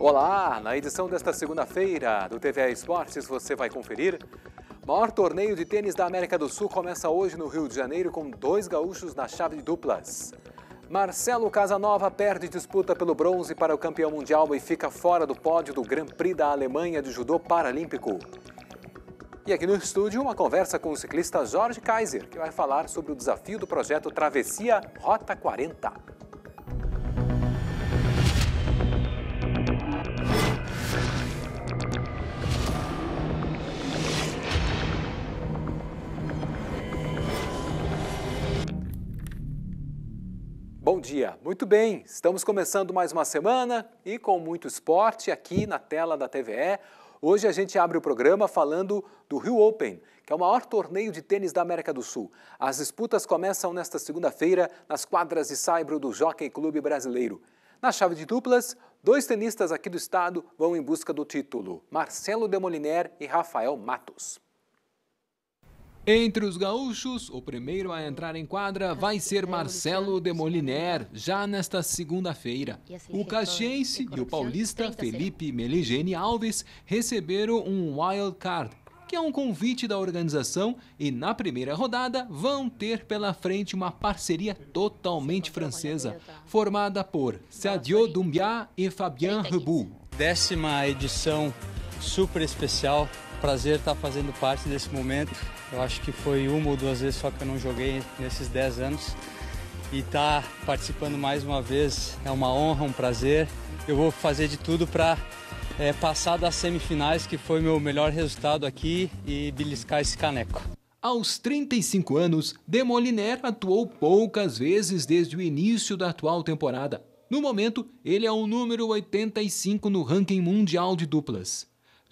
Olá! Na edição desta segunda-feira do TVA Esportes você vai conferir. O maior torneio de tênis da América do Sul começa hoje no Rio de Janeiro com dois gaúchos na chave de duplas. Marcelo Casanova perde disputa pelo bronze para o campeão mundial e fica fora do pódio do Grand Prix da Alemanha de judô paralímpico. E aqui no estúdio, uma conversa com o ciclista Jorge Kaiser, que vai falar sobre o desafio do projeto Travessia Rota 40. Bom dia. Muito bem, estamos começando mais uma semana e com muito esporte aqui na tela da TVE. Hoje a gente abre o programa falando do Rio Open, que é o maior torneio de tênis da América do Sul. As disputas começam nesta segunda-feira nas quadras de saibro do Jockey Clube Brasileiro. Na chave de duplas, dois tenistas aqui do estado vão em busca do título, Marcelo Demoliner e Rafael Matos. Entre os gaúchos, o primeiro a entrar em quadra vai ser Marcelo de Moliner, já nesta segunda-feira. O caxiense e o paulista Felipe Meligeni Alves receberam um wild card, que é um convite da organização, e na primeira rodada vão ter pela frente uma parceria totalmente francesa, formada por Sadio Dumbia e Fabien Rebou. Décima edição super especial prazer estar tá fazendo parte desse momento. Eu acho que foi uma ou duas vezes só que eu não joguei nesses 10 anos. E estar tá participando mais uma vez é uma honra, um prazer. Eu vou fazer de tudo para é, eh, passar das semifinais, que foi meu melhor resultado aqui, e beliscar esse caneco. Aos 35 anos, Demoliner atuou poucas vezes desde o início da atual temporada. No momento, ele é o número 85 no ranking mundial de duplas.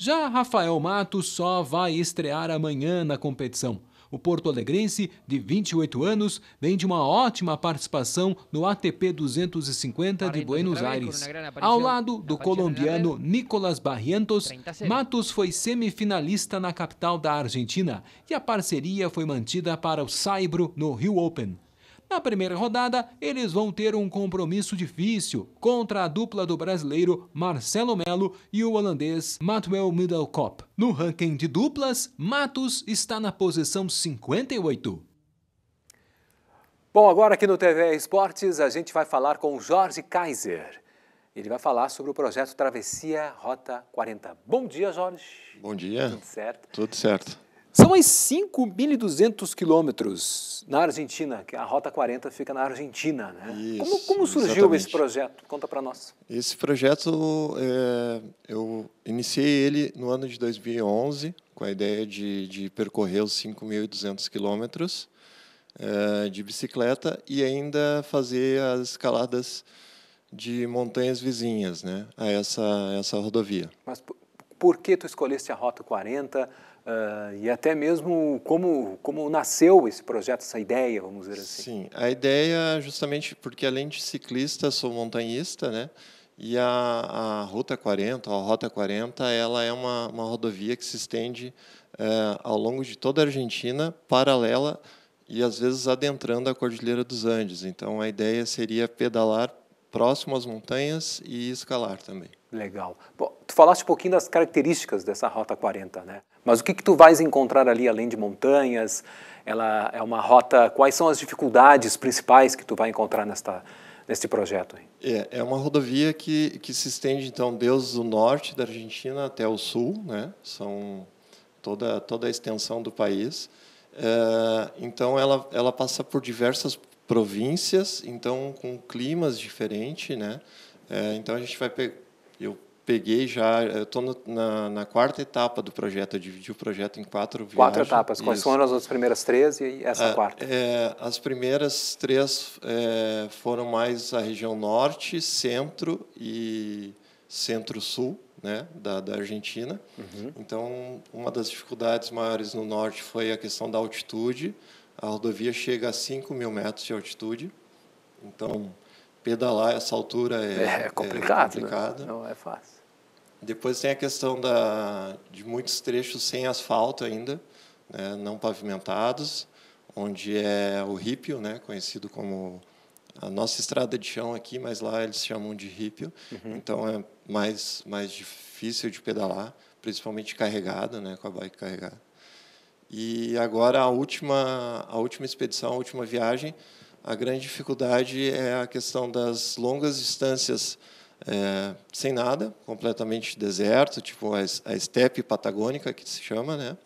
Já Rafael Matos só vai estrear amanhã na competição. O Porto Alegrense, de 28 anos, vem de uma ótima participação no ATP 250 de Buenos Aires. Ao lado do colombiano Nicolas Barrientos, Matos foi semifinalista na capital da Argentina e a parceria foi mantida para o Saibro no Rio Open. Na primeira rodada, eles vão ter um compromisso difícil contra a dupla do brasileiro Marcelo Melo e o holandês Matuel Middelkoop. No ranking de duplas, Matos está na posição 58. Bom, agora aqui no TV Esportes, a gente vai falar com Jorge Kaiser. Ele vai falar sobre o projeto Travessia Rota 40. Bom dia, Jorge. Bom dia. Tudo certo? Tudo certo. São as 5.200 quilômetros na Argentina, que a Rota 40 fica na Argentina. Né? Isso, como, como surgiu exatamente. esse projeto? Conta para nós. Esse projeto, é, eu iniciei ele no ano de 2011, com a ideia de, de percorrer os 5.200 quilômetros é, de bicicleta e ainda fazer as escaladas de montanhas vizinhas né, a essa, essa rodovia. Mas por, por que tu escolheste a Rota 40? Uh, e até mesmo como, como nasceu esse projeto, essa ideia, vamos dizer assim. Sim, a ideia é justamente porque além de ciclista, sou montanhista, né? E a, a Ruta 40, a Rota 40, ela é uma, uma rodovia que se estende uh, ao longo de toda a Argentina, paralela e às vezes adentrando a Cordilheira dos Andes. Então a ideia seria pedalar próximo às montanhas e escalar também. Legal. Bom, tu falaste um pouquinho das características dessa Rota 40, né? Mas o que, que tu vais encontrar ali além de montanhas? Ela é uma rota. Quais são as dificuldades principais que tu vai encontrar nesta neste projeto? É, é uma rodovia que que se estende então desde o norte da Argentina até o sul, né? São toda toda a extensão do país. É, então ela ela passa por diversas províncias, então com climas diferentes, né? É, então a gente vai pegar eu peguei já, eu estou na, na, quarta etapa do projeto, eu dividi o projeto em quatro viagens. Quatro etapas, quais Isso. foram as outras primeiras três e essa ah, quarta? É, as primeiras três é, foram mais a região norte, centro e centro-sul né, da, da Argentina. Uhum. Então, uma das dificuldades maiores no norte foi a questão da altitude. A rodovia chega a 5 mil metros de altitude, então pedalar essa altura é, é complicado. É complicado. Né? Não é fácil. Depois tem a questão da, de muitos trechos sem asfalto ainda, né, não pavimentados, onde é o rípio, né, conhecido como a nossa estrada de chão aqui, mas lá eles chamam de rípio. Uhum. Então é mais, mais difícil de pedalar, principalmente carregada, né, com a bike carregada. E agora a última, a última expedição, a última viagem, a grande dificuldade é a questão das longas distâncias é, sem nada, completamente deserto, tipo a, estepe patagônica, que se chama, né?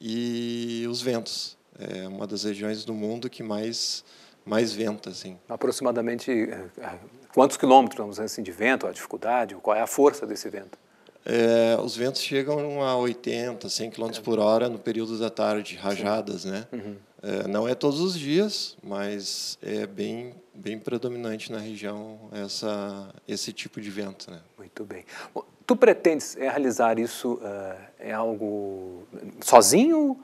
e os ventos. É uma das regiões do mundo que mais, mais venta. Assim. Aproximadamente é, é, quantos quilômetros assim, de vento, a dificuldade, qual é a força desse vento? É, os ventos chegam a 80, 100 km por hora no período da tarde, rajadas, né? Uhum. É, não é todos os dias, mas é bem, bem predominante na região essa, esse tipo de vento. Né? Muito bem. Tu pretendes realizar isso uh, é algo sozinho,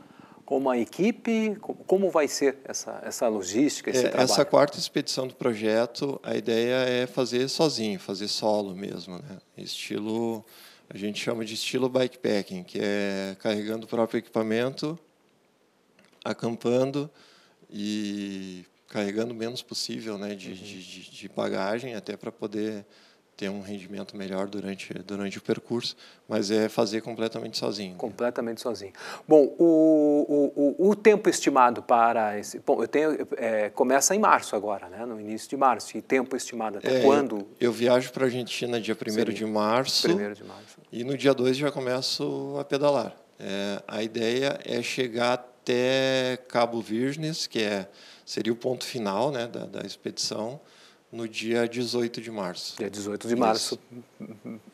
com uma equipe? Como vai ser essa, essa logística, esse é, Essa quarta expedição do projeto, a ideia é fazer sozinho, fazer solo mesmo. Né? Estilo, a gente chama de estilo bikepacking, que é carregando o próprio equipamento acampando e carregando o menos possível né, de, uhum. de, de bagagem, até para poder ter um rendimento melhor durante, durante o percurso, mas é fazer completamente sozinho. Né? Completamente sozinho. Bom, o, o, o, o tempo estimado para esse. Bom, eu tenho, é, começa em março agora, né? no início de março. E tempo estimado até é, quando? Eu, viajo para a Argentina dia 1 de março. de março. E no dia 2 já começo a pedalar. É, a ideia é chegar até Cabo Virgens, que é, seria o ponto final né, da, da expedição, no dia 18 de março. Dia 18 de Isso. março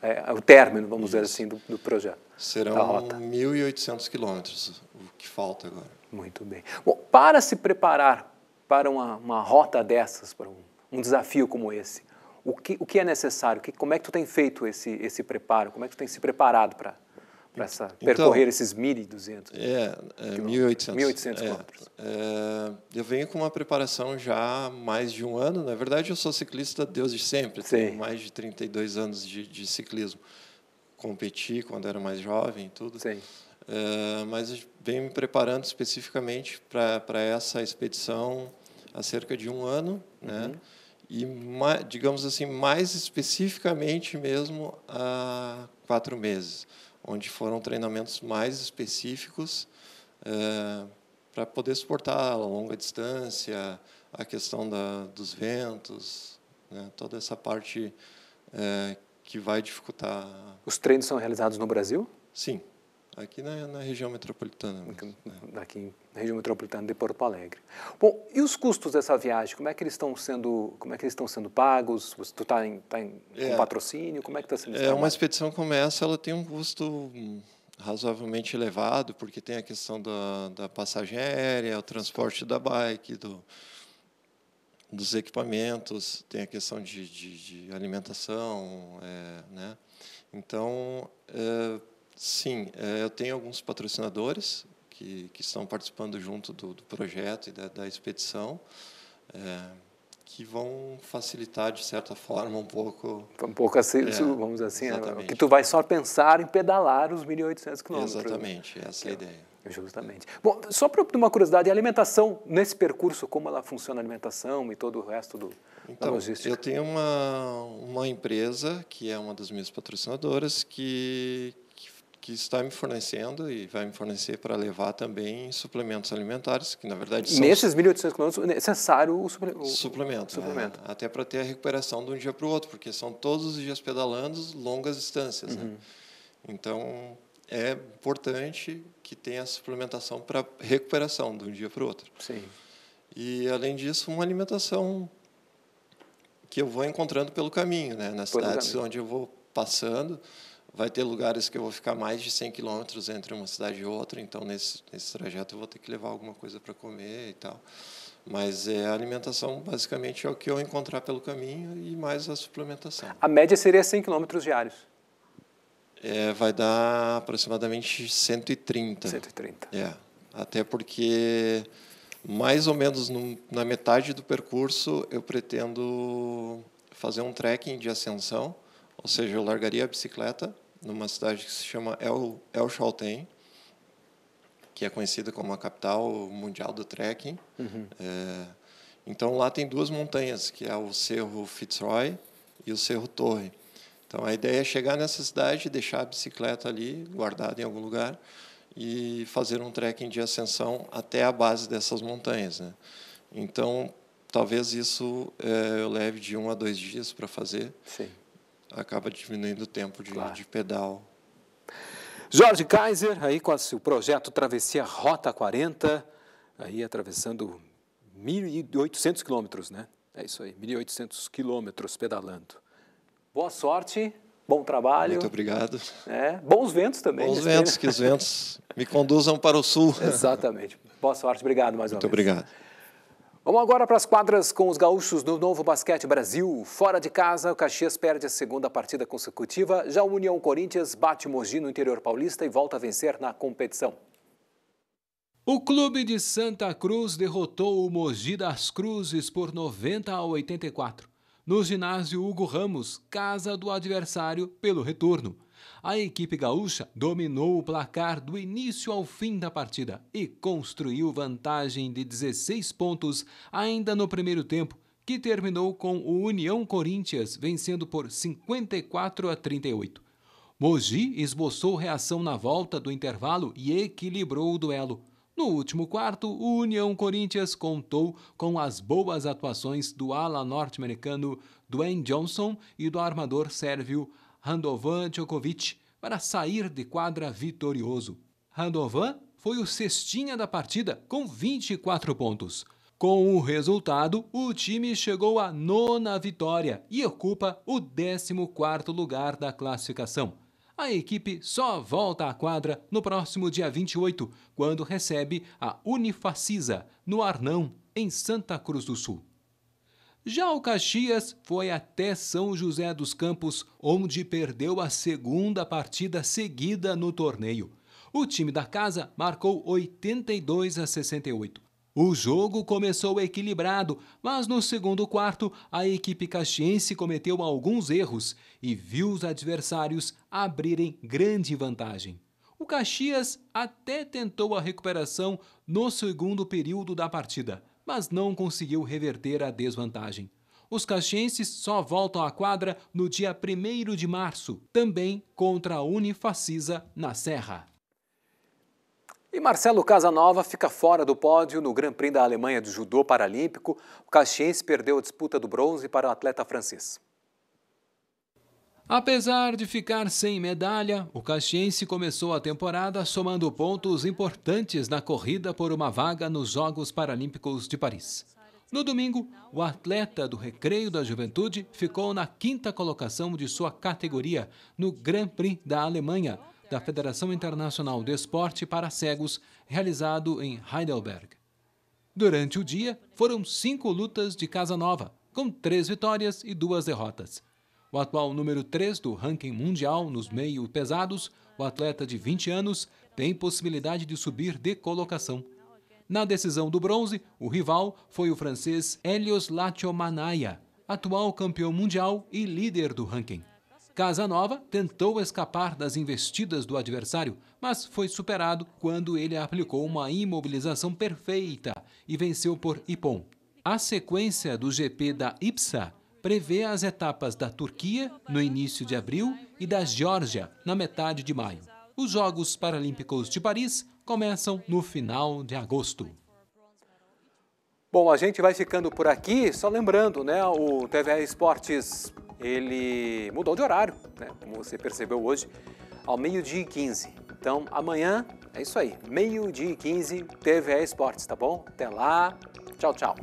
é, é o término, vamos Isso. dizer assim, do, do projeto. Serão 1.800 quilômetros, o que falta agora. Muito bem. Bom, para se preparar para uma, uma rota dessas, para um, um desafio como esse, o que, o que é necessário? Que, como é que tu tem feito esse, esse preparo? Como é que tu tem se preparado para para então, percorrer então, esses 1.200 né? é, é, 1.800, 1800 é, quilômetros? É, eu venho com uma preparação já há mais de um ano. Na verdade, eu sou ciclista desde sempre. Sim. Tenho mais de 32 anos de, de ciclismo. Competi quando era mais jovem tudo. Sim. É, mas venho me preparando especificamente para essa expedição há cerca de um ano, né? uhum. né? E digamos assim mais especificamente mesmo há quatro meses onde foram treinamentos mais específicos é, eh, para poder suportar a longa distância, a questão da, dos ventos, né, toda essa parte é, que vai dificultar. Os treinos são realizados no Brasil? Sim. Aqui na, na, região metropolitana. Mesmo. Aqui na região metropolitana de Porto Alegre. Bom, e os custos dessa viagem? Como é que eles estão sendo, como é que eles estão sendo pagos? Você está em, tá em é, com patrocínio? Como é que está sendo? É trabalho? uma expedição como essa, ela tem um custo hum, razoavelmente elevado, porque tem a questão da, da passagem aérea, o transporte da bike, do, dos equipamentos, tem a questão de, de, de alimentação, é, né? Então é, Sim, eh, eu tenho alguns patrocinadores que, que estão participando junto do, do projeto e da, da expedição, é, que vão facilitar, de certa forma, um pouco... Um pouco assim, é, vamos dizer assim, é, exatamente. que tu vai só pensar em pedalar os 1.800 quilômetros. Exatamente, essa é a é ideia. Justamente. Bom, só para uma curiosidade, a alimentação nesse percurso, como ela funciona a alimentação e todo o resto do, então, da logística? Eu tenho uma, uma empresa que é uma das minhas patrocinadoras que, que que está me fornecendo e vai me fornecer para levar também suplementos alimentares, que na verdade são... Nesses 1.800 quilômetros, é necessário o, suple... o... suplemento. Né? suplemento. Né? Até para ter a recuperação de um dia para o outro, porque são todos os dias pedalando longas distâncias. Né? Uhum. Né? Então, é importante que tenha suplementação para recuperação de um dia para o outro. Sim. E, além disso, uma alimentação que eu vou encontrando pelo caminho, né? nas pelo cidades caminho. onde eu vou passando vai ter lugares que eu vou ficar mais de 100 quilômetros entre uma cidade e outra, então nesse, nesse trajeto eu vou ter que levar alguma coisa para comer e tal. Mas é, a alimentação basicamente é o que eu encontrar pelo caminho e mais a suplementação. A média seria 100 quilômetros diários? É, vai dar aproximadamente 130. 130. É, até porque mais ou menos no, na metade do percurso eu pretendo fazer um trekking de ascensão, ou seja, eu largaria a bicicleta numa cidade que se chama El, El Chaltén, que é conhecida como a capital mundial do trekking. Uhum. É, então, lá tem duas montanhas, que é o Cerro Fitzroy e o Cerro Torre. Então, a ideia é chegar nessa cidade, deixar a bicicleta ali, guardada em algum lugar, e fazer um trekking de ascensão até a base dessas montanhas. Né? Então, talvez isso é, eu leve de um a dois dias para fazer. Sim acaba diminuindo o tempo de, claro. de pedal. Jorge Kaiser, aí com o projeto Travessia Rota 40, aí atravessando 1.800 quilômetros, né? É isso aí, 1.800 quilômetros pedalando. Boa sorte, bom trabalho. Muito obrigado. É, bons ventos também. Bons ventos, que os ventos me conduzam para o sul. Exatamente. Boa sorte, obrigado mais Muito uma vez. Muito obrigado. Vamos agora para as quadras com os gaúchos do Novo Basquete Brasil. Fora de casa, o Caxias perde a segunda partida consecutiva. Já o União Corinthians bate Mogi no interior paulista e volta a vencer na competição. O clube de Santa Cruz derrotou o Mogi das Cruzes por 90 a 84 no ginásio Hugo Ramos, casa do adversário, pelo retorno. A equipe gaúcha dominou o placar do início ao fim da partida e construiu vantagem de 16 pontos ainda no primeiro tempo, que terminou com o União Corinthians vencendo por 54 a 38. Mogi esboçou reação na volta do intervalo e equilibrou o duelo. No último quarto, o União Corinthians contou com as boas atuações do ala norte-americano Dwayne Johnson e do armador sérvio Randovan Djokovic para sair de quadra vitorioso. Randovan foi o cestinha da partida com 24 pontos. Com o resultado, o time chegou à nona vitória e ocupa o 14º lugar da classificação. A equipe só volta à quadra no próximo dia 28, quando recebe a Unifacisa, no Arnão, em Santa Cruz do Sul. Já o Caxias foi até São José dos Campos, onde perdeu a segunda partida seguida no torneio. O time da casa marcou 82 a 68. O jogo começou equilibrado, mas no segundo quarto, a equipe caxiense cometeu alguns erros e viu os adversários abrirem grande vantagem. O Caxias até tentou a recuperação no segundo período da partida, mas não conseguiu reverter a desvantagem. Os caxienses só voltam à quadra no dia 1 de março, também contra a Unifacisa na Serra. E Marcelo Casanova fica fora do pódio no Grand Prix da Alemanha de judô paralímpico. O caxiense perdeu a disputa do bronze para o atleta francês. Apesar de ficar sem medalha, o Caxiense começou a temporada somando pontos importantes na corrida por uma vaga nos Jogos Paralímpicos de Paris. No domingo, o atleta do Recreio da Juventude ficou na quinta colocação de sua categoria no Grand Prix da Alemanha, da Federação Internacional de Esporte para Cegos, realizado em Heidelberg. Durante o dia, foram cinco lutas de casa nova, com três vitórias e duas derrotas. O atual número 3 do ranking mundial nos meio pesados, o atleta de 20 anos, tem possibilidade de subir de colocação. Na decisão do bronze, o rival foi o francês Helios Latiomanaia, atual campeão mundial e líder do ranking. Casanova tentou escapar das investidas do adversário, mas foi superado quando ele aplicou uma imobilização perfeita e venceu por Ipon. A sequência do GP da IPSA prevê as etapas da Turquia, no início de abril, e da Geórgia, na metade de maio. Os Jogos Paralímpicos de Paris começam no final de agosto. Bom, a gente vai ficando por aqui, só lembrando, né, o TV Esportes ele mudou de horário, né? como você percebeu hoje, ao meio-dia e 15. Então, amanhã é isso aí, meio-dia e 15, TVA Esportes, tá bom? Até lá, tchau, tchau.